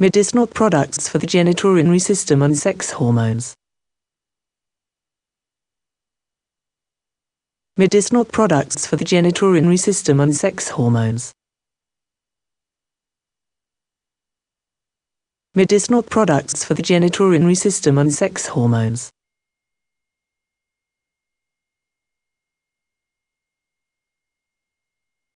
medicinal products for the genitourinary system and sex hormones. Medicinal products for the genitourinary system and sex hormones. Medicinal products for the genitourinary system and sex hormones.